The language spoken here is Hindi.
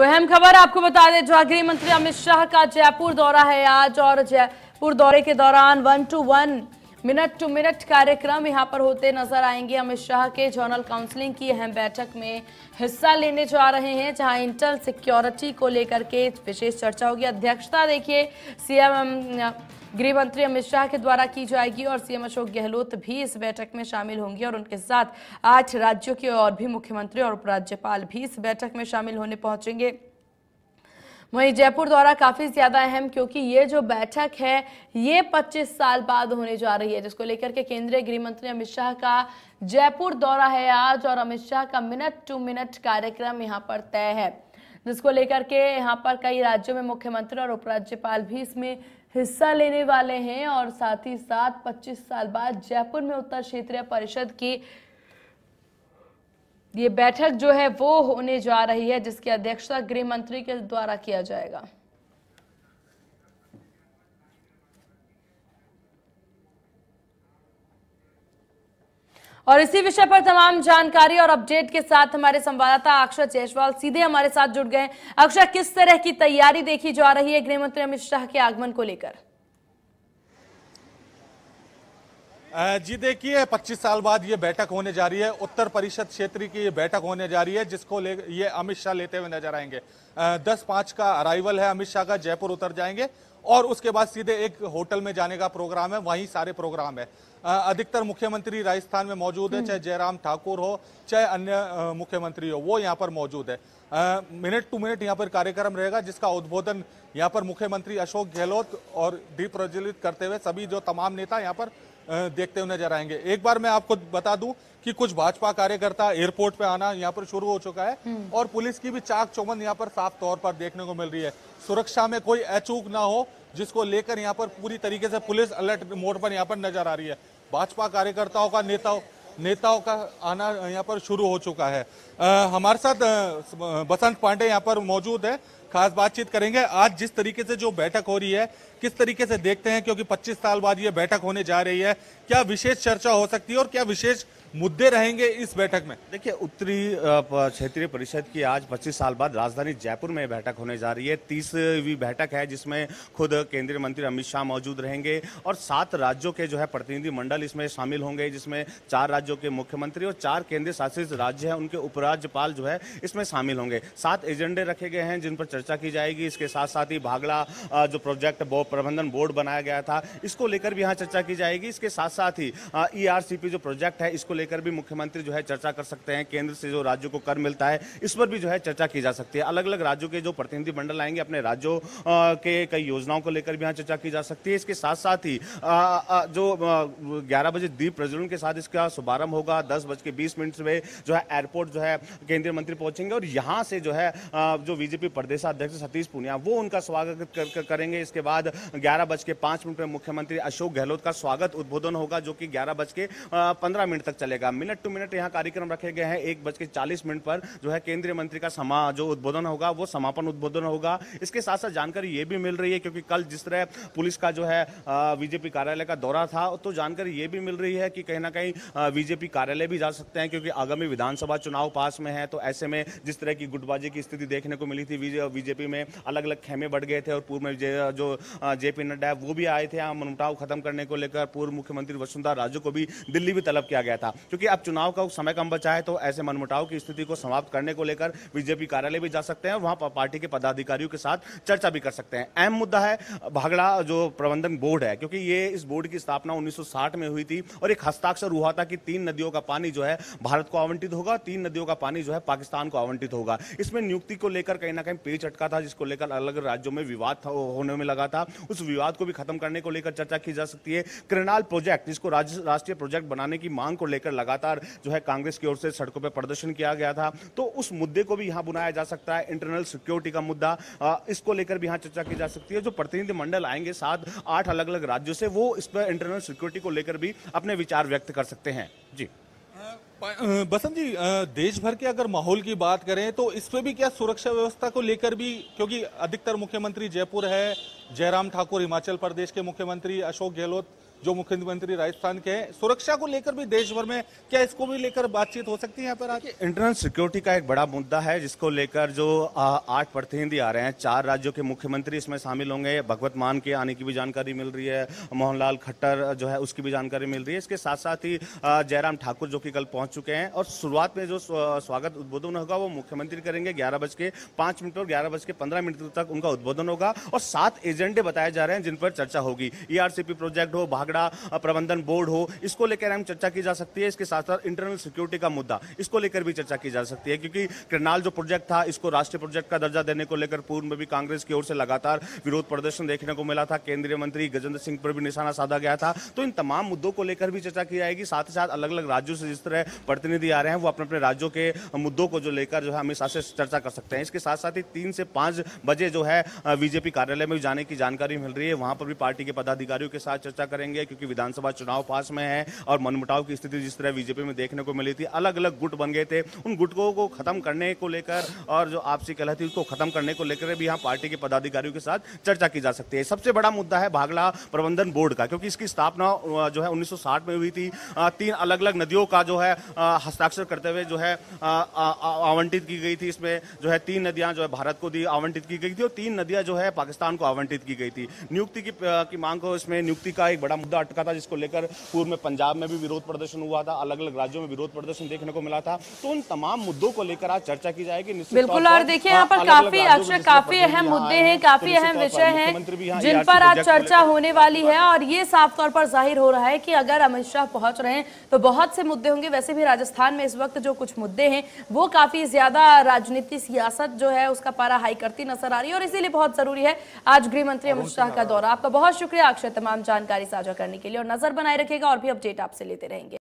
तो अहम खबर आपको बता दें जो गृह मंत्री अमित शाह का जयपुर दौरा है आज और जयपुर दौरे के दौरान one two one minute two minute कार्यक्रम यहां पर होते नजर आएंगे अमित शाह के जोनल काउंसलिंग की अहम बैठक में हिस्सा लेने जा रहे हैं जहां इंटर सिक्योरिटी को लेकर के विशेष चर्चा होगी अध्यक्षता देखिए सीएम गृह मंत्री अमित शाह के द्वारा की जाएगी और सीएम अशोक गहलोत भी इस बैठक में शामिल होंगे और उनके साथ आठ राज्यों के और भी मुख्यमंत्री और उपराज्यपाल भी इस बैठक में शामिल होने पहुंचेंगे वहीं जयपुर दौरा काफी ज्यादा अहम क्योंकि ये जो बैठक है ये 25 साल बाद होने जा रही है जिसको लेकर के केंद्रीय गृह मंत्री अमित शाह का जयपुर दौरा है आज और अमित शाह का मिनट टू मिनट कार्यक्रम यहाँ पर तय है जिसको लेकर के यहाँ पर कई राज्यों में मुख्यमंत्री और उपराज्यपाल भी इसमें हिस्सा लेने वाले हैं और साथ ही साथ 25 साल बाद जयपुर में उत्तर क्षेत्रीय परिषद की ये बैठक जो है वो होने जा रही है जिसकी अध्यक्षता गृह मंत्री के द्वारा किया जाएगा और इसी विषय पर तमाम जानकारी और अपडेट के साथ हमारे संवाददाता अक्षय जयसवाल सीधे हमारे साथ जुड़ गए अक्षय किस तरह की तैयारी देखी जा रही है गृहमंत्री अमित शाह के आगमन को लेकर जी देखिए 25 साल बाद ये बैठक होने जा रही है उत्तर परिषद क्षेत्र की ये बैठक होने जा रही है जिसको ले ये अमित शाह लेते हुए नजर आएंगे दस पांच का अराइवल है अमित शाह का जयपुर उतर जाएंगे और उसके बाद सीधे एक होटल में जाने का प्रोग्राम है वहीं सारे प्रोग्राम है अधिकतर मुख्यमंत्री राजस्थान में मौजूद है हम्म। चाहे जयराम ठाकुर हो चाहे अन्य मुख्यमंत्री हो वो यहाँ पर मौजूद है मिनट टू मिनट यहाँ पर कार्यक्रम रहेगा जिसका उद्बोधन यहाँ पर मुख्यमंत्री अशोक गहलोत और दीप प्रज्वलित करते हुए सभी जो तमाम नेता यहाँ पर देखते हुए नजर आएंगे एक बार मैं आपको बता दूं कि कुछ भाजपा कार्यकर्ता एयरपोर्ट पे आना यहाँ पर शुरू हो चुका है हम्म। और पुलिस की भी चाक चौबंद यहाँ पर साफ तौर पर देखने को मिल रही है सुरक्षा में कोई अचूक ना हो जिसको लेकर यहाँ पर पूरी तरीके से पुलिस अलर्ट मोड पर यहाँ पर नजर आ रही है भाजपा कार्यकर्ताओं का नेताओं नेताओं का आना यहाँ पर शुरू हो चुका है आ, हमारे साथ बसंत पांडे यहाँ पर मौजूद है खास बातचीत करेंगे आज जिस तरीके से जो बैठक हो रही है किस तरीके से देखते हैं क्योंकि 25 साल बाद ये बैठक होने जा रही है क्या विशेष चर्चा हो सकती है और क्या विशेष मुद्दे रहेंगे इस बैठक में देखिए उत्तरी क्षेत्रीय परिषद की आज 25 साल बाद राजधानी जयपुर में बैठक होने जा रही है तीसवीं बैठक है जिसमें खुद केंद्रीय मंत्री अमित शाह मौजूद रहेंगे और सात राज्यों के जो है प्रतिनिधिमंडल इसमें शामिल होंगे जिसमें चार राज्यों के मुख्यमंत्री और चार केंद्रीय शासित राज्य हैं उनके उपराज्यपाल जो है इसमें शामिल होंगे सात एजेंडे रखे गए हैं जिन पर चर्चा की जाएगी इसके साथ साथ ही भागला जो प्रोजेक्ट बोप प्रबंधन बोर्ड बनाया गया था इसको लेकर भी यहाँ चर्चा की जाएगी इसके साथ साथ ही ई e जो प्रोजेक्ट है इसको लेकर भी मुख्यमंत्री जो है चर्चा कर सकते हैं केंद्र से जो राज्यों को कर मिलता है इस पर भी जो है चर्चा की जा सकती है अलग अलग राज्यों के जो प्रतिनिधिमंडल आएंगे अपने राज्यों के कई योजनाओं को लेकर भी यहाँ चर्चा की जा सकती है इसके साथ साथ ही जो ग्यारह बजे दीप प्रज्वलन के साथ इसका शुभारंभ होगा दस बज के बीस मिनट में जो है एयरपोर्ट जो है केंद्रीय मंत्री पहुंचेंगे और यहाँ से जो है जो बीजेपी प्रदेशाध्यक्ष सतीश पुनिया वो उनका स्वागत कर, कर, करेंगे इसके बाद ग्यारह बज के पांच मिनट पर मुख्यमंत्री अशोक गहलोत का स्वागत उद्बोधन होगा जो कि ग्यारह बज के पंद्रह मिनट तक चलेगा मिनट टू मिनट यहाँ कार्यक्रम रखे गए हैं एक बज के चालीस मिनट पर जो है केंद्रीय मंत्री का समा जो उद्बोधन होगा वो समापन उद्बोधन होगा इसके साथ साथ जानकारी ये भी मिल रही है क्योंकि कल जिस तरह पुलिस का जो है बीजेपी कार्यालय का दौरा था तो जानकारी ये भी मिल रही है कि कहीं ना कहीं बीजेपी कार्यालय भी जा सकते हैं क्योंकि आगामी विधानसभा चुनाव पास में है तो ऐसे में जिस तरह की गुटबाजी की स्थिति देखने को मिली थी बीजेपी में अलग अलग खेमे बढ़ गए थे और पूर्व में जो हाँ, जे पी नड्डा वो भी आए थे यहाँ मनमुटाव खत्म करने को लेकर पूर्व मुख्यमंत्री वसुंधरा राजू को भी दिल्ली भी तलब किया गया था क्योंकि अब चुनाव का समय कम बचा है तो ऐसे मनमुटाव की स्थिति को समाप्त करने को लेकर बीजेपी कार्यालय भी जा सकते हैं वहां पार्टी के पदाधिकारियों के साथ चर्चा भी कर सकते हैं अहम मुद्दा है भागड़ा जो प्रबंधन बोर्ड है क्योंकि ये इस बोर्ड की स्थापना 1960 में हुई थी और एक हस्ताक्षर हुआ था कि तीन नदियों का पानी जो है भारत को आवंटित होगा तीन नदियों का पानी जो है पाकिस्तान को आवंटित होगा इसमें नियुक्ति को लेकर कहीं ना कहीं पेच अटका था जिसको लेकर अलग अलग राज्यों में विवाद होने में लगा था उस विवाद को भी खत्म करने को लेकर चर्चा की जा सकती है करनाल प्रोजेक्ट जिसको राष्ट्रीय प्रोजेक्ट बनाने की मांग को लेकर लगातार जो है कांग्रेस की ओर से सड़कों पर प्रदर्शन किया गया था तो उस मुद्दे को भी यहाँ बुनाया जा सकता है इंटरनल सिक्योरिटी का मुद्दा इसको लेकर भी यहाँ चर्चा की जा सकती है जो प्रतिनिधि मंडल आएंगे सात आठ अलग अलग राज्यों से वो इस पर इंटरनल सिक्योरिटी को लेकर भी अपने विचार व्यक्त कर सकते हैं जी बसंत जी देश भर के अगर माहौल की बात करें तो इस पे भी क्या सुरक्षा व्यवस्था को लेकर भी क्योंकि अधिकतर मुख्यमंत्री जयपुर है जयराम ठाकुर हिमाचल प्रदेश के मुख्यमंत्री अशोक गहलोत जो मुख्यमंत्री राजस्थान के हैं सुरक्षा को लेकर भी देश भर में क्या इसको भी लेकर बातचीत हो सकती है यहाँ पर आज इंटरनल सिक्योरिटी का एक बड़ा मुद्दा है जिसको लेकर जो आठ प्रतिनिधि आ रहे हैं चार राज्यों के मुख्यमंत्री इसमें शामिल होंगे भगवत मान के आने की भी जानकारी मिल रही है मोहनलाल खट्टर जो है उसकी भी जानकारी मिल रही है इसके साथ साथ ही जयराम ठाकुर जो की कल पहुंच चुके हैं और शुरुआत में जो स्वागत उद्बोधन होगा वो मुख्यमंत्री करेंगे ग्यारह बज के पांच मिनट और ग्यारह बज के पंद्रह मिनट तक उनका उद्बोधन होगा और सात एजेंडे बताए जा रहे हैं जिन पर चर्चा होगी ईआरसीपी e प्रोजेक्ट हो भाग तगड़ा प्रबंधन बोर्ड हो इसको लेकर हम चर्चा की जा सकती है इसके साथ साथ इंटरनल सिक्योरिटी का मुद्दा इसको लेकर भी चर्चा की जा सकती है क्योंकि करनाल जो प्रोजेक्ट था इसको राष्ट्रीय प्रोजेक्ट का दर्जा देने को लेकर पूर्व में भी कांग्रेस की ओर से लगातार विरोध प्रदर्शन देखने को मिला था केंद्रीय मंत्री गजेंद्र सिंह पर भी निशाना साधा गया था तो इन तमाम मुद्दों को लेकर भी चर्चा की जाएगी साथ ही साथ अलग अलग राज्यों से जिस तरह प्रतिनिधि आ रहे हैं वो अपने अपने राज्यों के मुद्दों को जो लेकर जो है हमेशा से चर्चा कर सकते हैं इसके साथ साथ ही तीन से पांच बजे जो है बीजेपी कार्यालय में जाने की जानकारी मिल रही है वहां पर भी पार्टी के पदाधिकारियों के साथ चर्चा करेंगे है क्योंकि विधानसभा चुनाव पास में है और मनमुटाव की स्थिति जिस तरह बीजेपी में देखने को मिली थी अलग अलग गुट बन गए थे उन गुटों को खत्म करने को लेकर और जो आपसी कलह थी उसको खत्म करने को लेकर भी यहाँ पार्टी के पदाधिकारियों के साथ चर्चा की जा सकती है सबसे बड़ा मुद्दा है भागला प्रबंधन बोर्ड का क्योंकि इसकी स्थापना जो है उन्नीस में हुई थी तीन अलग अलग नदियों का जो है हस्ताक्षर करते हुए जो है आवंटित की गई थी इसमें जो है तीन नदियां जो है भारत को दी आवंटित की गई थी और तीन नदियां जो है पाकिस्तान को आवंटित की गई थी नियुक्ति की, की मांग को इसमें नियुक्ति का एक बड़ा मुद्दा अटका था जिसको लेकर पूर्व में पंजाब में भी विरोध प्रदर्शन हुआ था अलग अलग राज्यों में विरोध प्रदर्शन देखने को मिला था तो उन तमाम मुद्दों को लेकर आज चर्चा की जाएगी बिल्कुल और देखिए यहाँ हाँ, पर काफी अक्षर काफी अहम मुद्दे हैं काफी अहम विषय हैं जिन e पर आज चर्चा होने वाली है और ये साफ तौर पर जाहिर हो रहा है कि अगर अमित शाह पहुंच रहे हैं तो बहुत से मुद्दे होंगे वैसे भी राजस्थान में इस वक्त जो कुछ मुद्दे हैं वो काफी ज्यादा राजनीति सियासत जो है उसका पारा हाई करती नजर आ रही है और इसीलिए बहुत जरूरी है आज गृह मंत्री अमित शाह का दौरा आपका बहुत शुक्रिया अक्षय तमाम जानकारी साझा करने के लिए और नजर बनाए रखेगा और भी अपडेट आपसे लेते रहेंगे